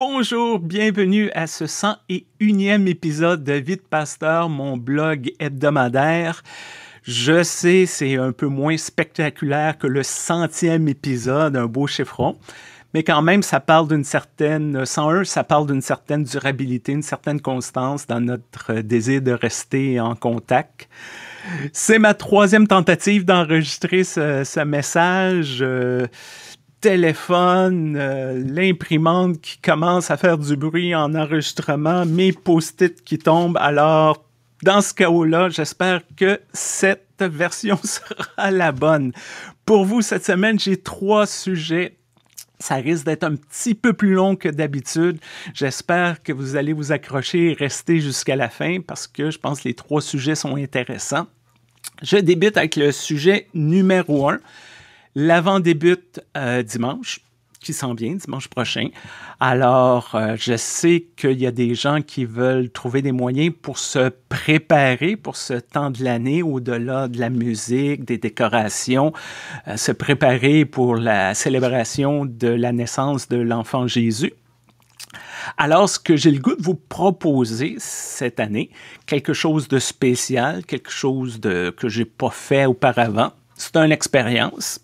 Bonjour, bienvenue à ce 101e épisode de Vite Pasteur, mon blog hebdomadaire. Je sais, c'est un peu moins spectaculaire que le centième épisode, un beau chiffron, mais quand même, ça parle d'une certaine, 101, ça parle d'une certaine durabilité, une certaine constance dans notre désir de rester en contact. C'est ma troisième tentative d'enregistrer ce, message. Euh, téléphone, euh, l'imprimante qui commence à faire du bruit en enregistrement, mes post-it qui tombent. Alors, dans ce chaos-là, j'espère que cette version sera la bonne. Pour vous, cette semaine, j'ai trois sujets. Ça risque d'être un petit peu plus long que d'habitude. J'espère que vous allez vous accrocher et rester jusqu'à la fin parce que je pense que les trois sujets sont intéressants. Je débute avec le sujet numéro un. L'avant débute euh, dimanche, qui s'en vient dimanche prochain. Alors, euh, je sais qu'il y a des gens qui veulent trouver des moyens pour se préparer pour ce temps de l'année, au-delà de la musique, des décorations, euh, se préparer pour la célébration de la naissance de l'enfant Jésus. Alors, ce que j'ai le goût de vous proposer cette année, quelque chose de spécial, quelque chose de, que je n'ai pas fait auparavant, c'est une expérience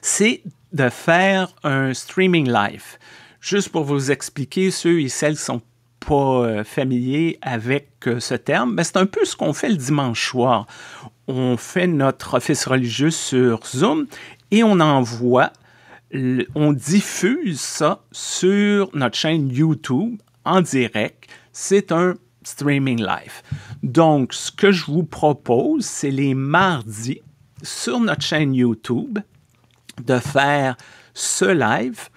c'est de faire un streaming live. Juste pour vous expliquer, ceux et celles qui sont pas euh, familiers avec euh, ce terme, mais ben, c'est un peu ce qu'on fait le dimanche soir. On fait notre office religieux sur Zoom et on envoie, on diffuse ça sur notre chaîne YouTube en direct. C'est un streaming live. Donc, ce que je vous propose, c'est les mardis sur notre chaîne YouTube de faire ce live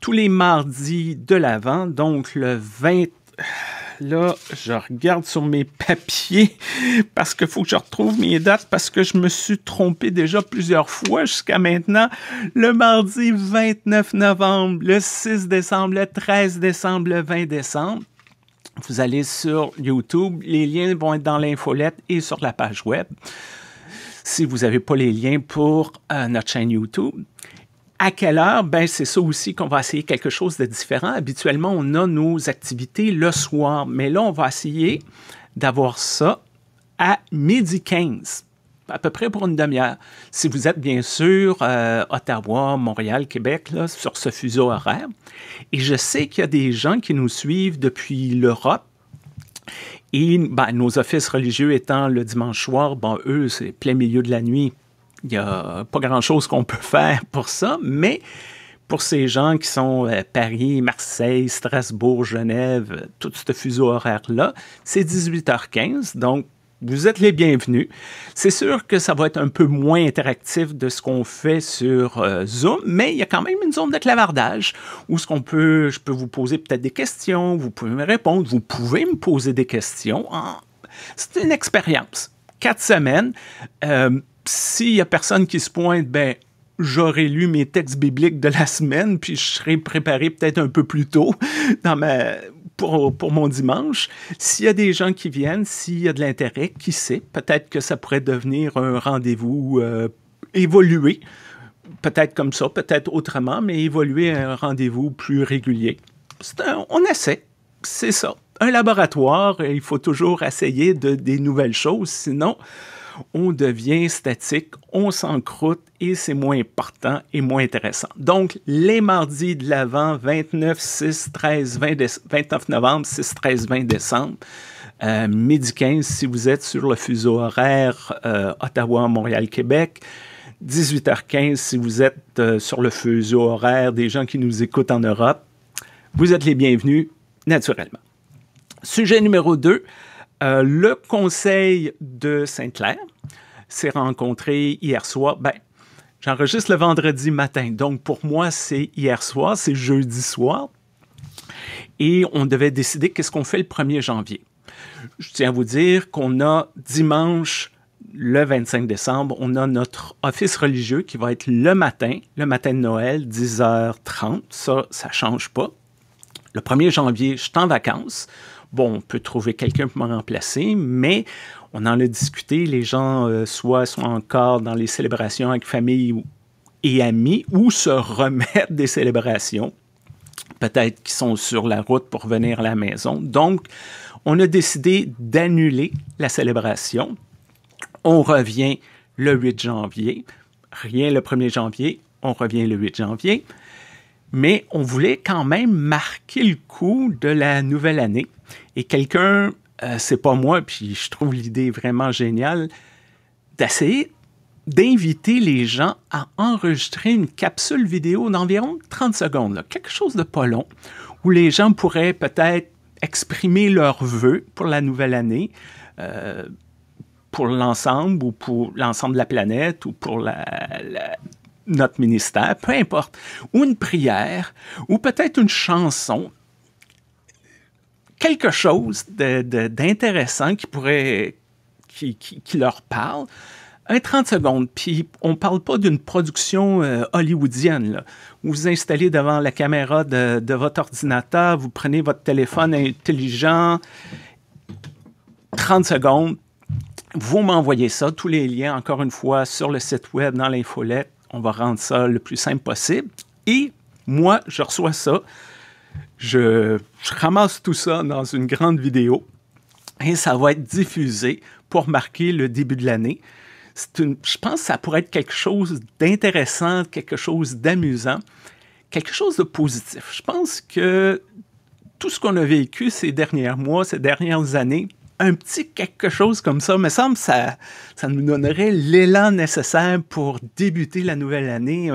tous les mardis de l'avant, donc le 20... Là, je regarde sur mes papiers parce qu'il faut que je retrouve mes dates parce que je me suis trompé déjà plusieurs fois jusqu'à maintenant. Le mardi 29 novembre, le 6 décembre, le 13 décembre, le 20 décembre. Vous allez sur YouTube, les liens vont être dans l'infolette et sur la page web si vous n'avez pas les liens pour euh, notre chaîne YouTube. À quelle heure? Ben, c'est ça aussi qu'on va essayer quelque chose de différent. Habituellement, on a nos activités le soir, mais là, on va essayer d'avoir ça à midi 15 à peu près pour une demi-heure. Si vous êtes bien sûr euh, Ottawa, Montréal, Québec, sur ce fuseau horaire. Et je sais qu'il y a des gens qui nous suivent depuis l'Europe, et ben, nos offices religieux étant le dimanche soir, bon eux, c'est plein milieu de la nuit. Il n'y a pas grand-chose qu'on peut faire pour ça, mais pour ces gens qui sont à euh, Paris, Marseille, Strasbourg, Genève, tout ce fuseau horaire-là, c'est 18h15, donc vous êtes les bienvenus. C'est sûr que ça va être un peu moins interactif de ce qu'on fait sur euh, Zoom, mais il y a quand même une zone de clavardage où ce qu'on peut, je peux vous poser peut-être des questions, vous pouvez me répondre, vous pouvez me poser des questions. C'est une expérience. Quatre semaines. Euh, s'il n'y a personne qui se pointe, ben J'aurais lu mes textes bibliques de la semaine, puis je serai préparé peut-être un peu plus tôt dans ma, pour, pour mon dimanche. S'il y a des gens qui viennent, s'il y a de l'intérêt, qui sait, peut-être que ça pourrait devenir un rendez-vous euh, évolué, peut-être comme ça, peut-être autrement, mais évoluer à un rendez-vous plus régulier. on essaie, c'est ça. Un laboratoire, il faut toujours essayer de, des nouvelles choses, sinon on devient statique, on s'encroute et c'est moins important et moins intéressant. Donc, les mardis de l'avant, 29, 6, 13, 20 29 novembre, 6, 13, 20 décembre, euh, midi 15 si vous êtes sur le fuseau horaire euh, Ottawa, Montréal, Québec. 18h15 si vous êtes euh, sur le fuseau horaire des gens qui nous écoutent en Europe. Vous êtes les bienvenus, naturellement. Sujet numéro 2, euh, le conseil de Sainte-Claire s'est rencontré hier soir. Ben, j'enregistre le vendredi matin, donc pour moi, c'est hier soir, c'est jeudi soir. Et on devait décider qu'est-ce qu'on fait le 1er janvier. Je tiens à vous dire qu'on a dimanche, le 25 décembre, on a notre office religieux qui va être le matin, le matin de Noël, 10h30. Ça, ça change pas. Le 1er janvier, je suis en vacances. Bon, on peut trouver quelqu'un pour me remplacer, mais on en a discuté, les gens euh, soit sont encore dans les célébrations avec famille et amis ou se remettent des célébrations. Peut-être qu'ils sont sur la route pour venir à la maison. Donc, on a décidé d'annuler la célébration. On revient le 8 janvier. Rien le 1er janvier, on revient le 8 janvier mais on voulait quand même marquer le coup de la nouvelle année. Et quelqu'un, euh, c'est pas moi, puis je trouve l'idée vraiment géniale, d'essayer d'inviter les gens à enregistrer une capsule vidéo d'environ 30 secondes, quelque chose de pas long, où les gens pourraient peut-être exprimer leurs vœux pour la nouvelle année, euh, pour l'ensemble ou pour l'ensemble de la planète ou pour la, notre ministère, peu importe, ou une prière, ou peut-être une chanson, quelque chose d'intéressant qui pourrait, qui, leur parle, un 30 secondes, puis on ne parle pas d'une production euh, hollywoodienne. Là. Vous installez devant la caméra de, de votre ordinateur, vous prenez votre téléphone intelligent, 30 secondes, vous m'envoyez ça, tous les liens, encore une fois, sur le site web, dans l'infolette, on va rendre ça le plus simple possible. Et moi, je reçois ça. Je, ramasse tout ça dans une grande vidéo et ça va être diffusé pour marquer le début de l'année. je pense que ça pourrait être quelque chose d'intéressant, quelque chose d'amusant, quelque chose de positif. Je pense que tout ce qu'on a vécu ces derniers mois, ces dernières années, un petit quelque chose comme ça, me semble ça, ça nous donnerait l'élan nécessaire pour débuter la nouvelle année,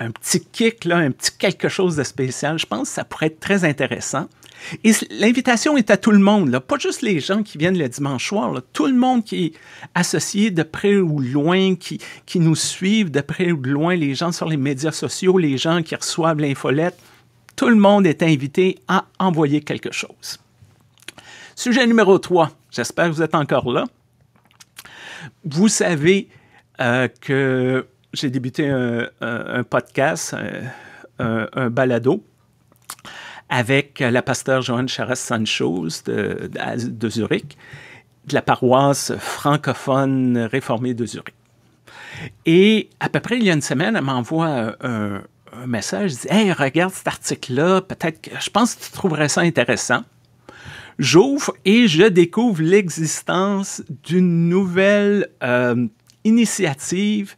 un, petit kick, là, un petit quelque chose de spécial. Je pense que ça pourrait être très intéressant. Et l'invitation est à tout le monde, là, pas juste les gens qui viennent le dimanche soir, tout le monde qui est associé de près ou loin, qui, qui nous suivent de près ou de loin, les gens sur les médias sociaux, les gens qui reçoivent l'infolette, tout le monde est invité à envoyer quelque chose. Sujet numéro 3. J'espère que vous êtes encore là. Vous savez euh, que j'ai débuté un, podcast, euh, un, balado, avec la pasteur Joanne Charest Sanchos de, Zurich, de la paroisse francophone réformée de Zurich. Et à peu près il y a une semaine, elle m'envoie un, message, elle dit Hey, regarde cet article-là, peut-être que je pense que tu trouverais ça intéressant. J'ouvre et je découvre l'existence d'une nouvelle euh, initiative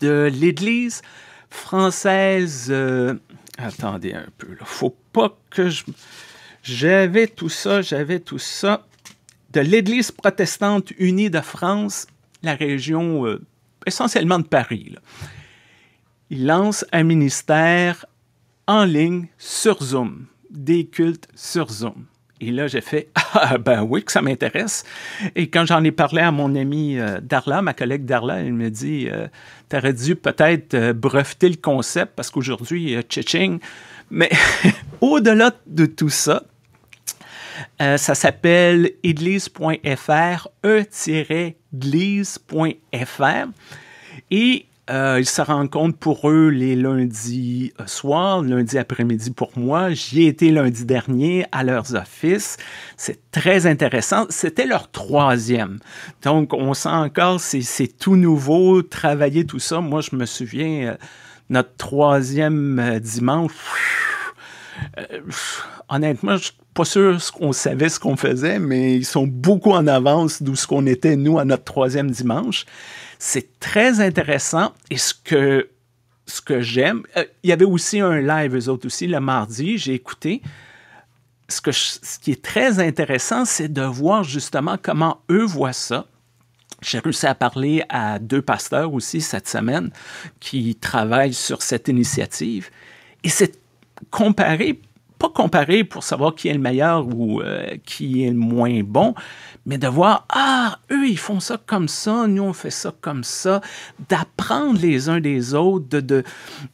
de l'Église française. Euh, attendez un peu, là. faut pas que je... J'avais tout ça, j'avais tout ça. De l'Église protestante unie de France, la région euh, essentiellement de Paris. Il lance un ministère en ligne sur Zoom, des cultes sur Zoom. Et là, j'ai fait Ah, ben oui, que ça m'intéresse. Et quand j'en ai parlé à mon ami euh, Darla, ma collègue Darla, elle me dit euh, tu aurais dû peut-être euh, breveter le concept parce qu'aujourd'hui, cheating. Mais au-delà de tout ça, ça s'appelle église.fr, e-glise.fr. Et euh, ils se rencontrent pour eux les lundis euh, soir, lundi après-midi pour moi. J'y ai été lundi dernier à leurs offices. C'est très intéressant. C'était leur troisième. Donc, on sent encore, c'est tout nouveau, travailler tout ça. Moi, je me souviens, euh, notre troisième euh, dimanche, honnêtement, je suis pas sûr qu'on savait ce qu'on faisait, mais ils sont beaucoup en avance d'où ce qu'on était, nous, à notre troisième dimanche. C'est très intéressant et ce que, ce que j'aime, euh, il y avait aussi un live, eux autres aussi, le mardi, j'ai écouté. Ce, que ce qui est très intéressant, c'est de voir justement comment eux voient ça. J'ai réussi à parler à deux pasteurs aussi cette semaine qui travaillent sur cette initiative. Et c'est comparé pas comparer pour savoir qui est le meilleur ou euh, qui est le moins bon, mais de voir, ah, eux, ils font ça comme ça, nous, on fait ça comme ça, d'apprendre les uns des autres, de,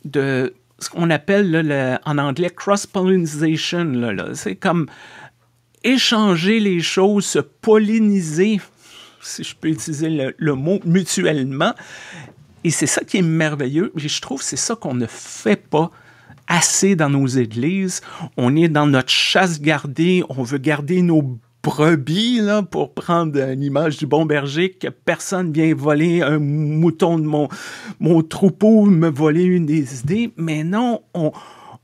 de, ce qu'on appelle en anglais cross-pollination. Là, là. C'est comme échanger les choses, se polliniser, si je peux utiliser le, mot, mutuellement. Et c'est ça qui est merveilleux. Et je trouve que c'est ça qu'on ne fait pas assez dans nos églises. On est dans notre chasse gardée. On veut garder nos brebis, là, pour prendre l'image du bon berger, que personne vient voler un mouton de mon, mon troupeau, me voler une des idées. Mais non, on,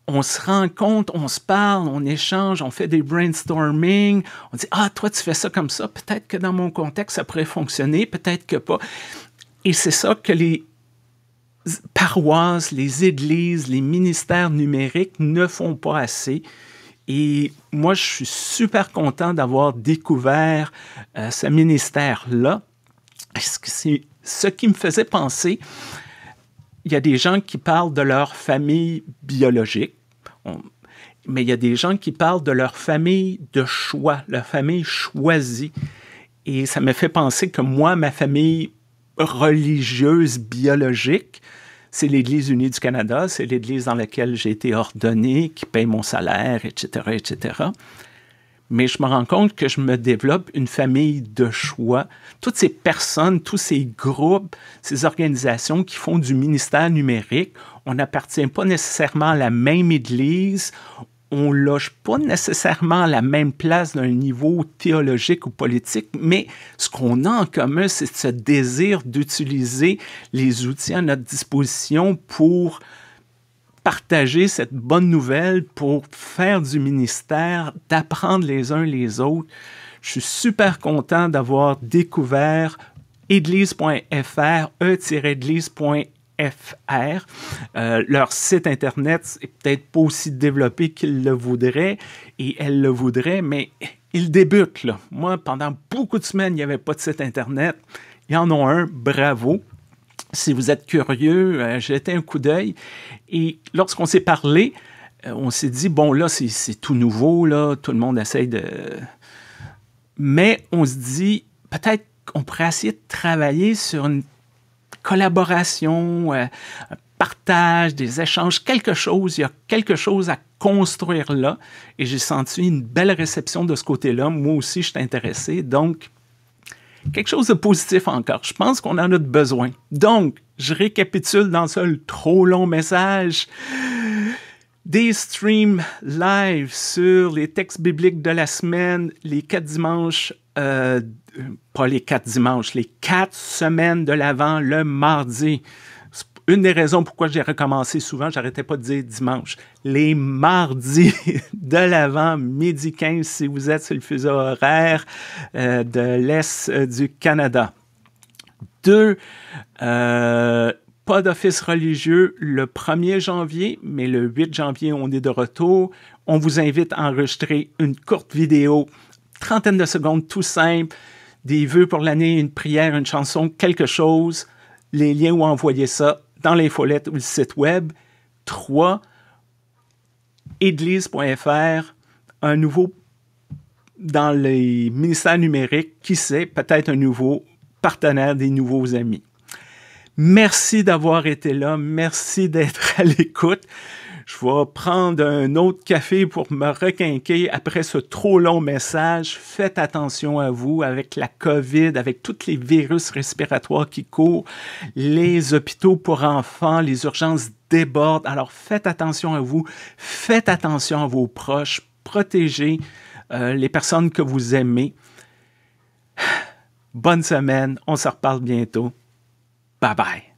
on se rend compte, on se parle, on échange, on fait des brainstorming, on dit Ah, toi, tu fais ça comme ça, peut-être que dans mon contexte, ça pourrait fonctionner, peut-être que pas. Et c'est ça que les, paroisses, les églises, les ministères numériques ne font pas assez. Et moi, je suis super content d'avoir découvert euh, ce ministère-là. ce qui me faisait penser, il y a des gens qui parlent de leur famille biologique, mais il y a des gens qui parlent de leur famille de choix, leur famille choisie. Et ça me fait penser que moi, ma famille religieuse biologique. C'est l'Église unie du Canada, c'est l'Église dans laquelle j'ai été ordonné, qui paye mon salaire, etc., etc. Mais je me rends compte que je me développe une famille de choix. Toutes ces personnes, tous ces groupes, ces organisations qui font du ministère numérique, on n'appartient pas nécessairement à la même Église, on loge pas nécessairement la même place d'un niveau théologique ou politique, mais ce qu'on a en commun, c'est ce désir d'utiliser les outils à notre disposition pour partager cette bonne nouvelle, pour faire du ministère, d'apprendre les uns les autres. Je suis super content d'avoir découvert église.fr, e-église.fr FR. Euh, leur site Internet est peut-être pas aussi développé qu'ils le voudraient et elles le voudraient, mais ils débutent. Là. Moi, pendant beaucoup de semaines, il n'y avait pas de site Internet. Ils en ont un, bravo. Si vous êtes curieux, euh, jetez un coup d'œil. Et lorsqu'on s'est parlé, euh, on s'est dit, bon, là, c'est tout nouveau, là, tout le monde essaye de... Mais on se dit, peut-être qu'on pourrait essayer de travailler sur une collaboration, euh, partage, des échanges, quelque chose. Il y a quelque chose à construire là. Et j'ai senti une belle réception de ce côté-là. Moi aussi, je suis intéressé. Donc, quelque chose de positif encore. Je pense qu'on en a besoin. Donc, je récapitule dans ce trop long message. Des streams live sur les textes bibliques de la semaine, les quatre dimanches euh, pas les quatre dimanches, les quatre semaines de l'avant le mardi. Une des raisons pourquoi j'ai recommencé souvent, j'arrêtais pas de dire dimanche, les mardis de l'avant, midi 15, si vous êtes sur le fuseau horaire euh, de l'Est euh, du Canada. Deux, pas d'office religieux le 1er janvier, mais le 8 janvier, on est de retour. On vous invite à enregistrer une courte vidéo trentaine de secondes, tout simple, des vœux pour l'année, une prière, une chanson, quelque chose, les liens où envoyer ça dans les l'infolette ou le site web. 3. Église.fr, un nouveau dans les ministères numériques, qui sait, peut-être un nouveau partenaire, des nouveaux amis. Merci d'avoir été là, merci d'être à l'écoute. Je vais prendre un autre café pour me requinquer après ce trop long message. Faites attention à vous avec la COVID, avec tous les virus respiratoires qui courent, les hôpitaux pour enfants, les urgences débordent. Alors faites attention à vous, faites attention à vos proches, protégez euh, les personnes que vous aimez. Bonne semaine, on se reparle bientôt. Bye bye.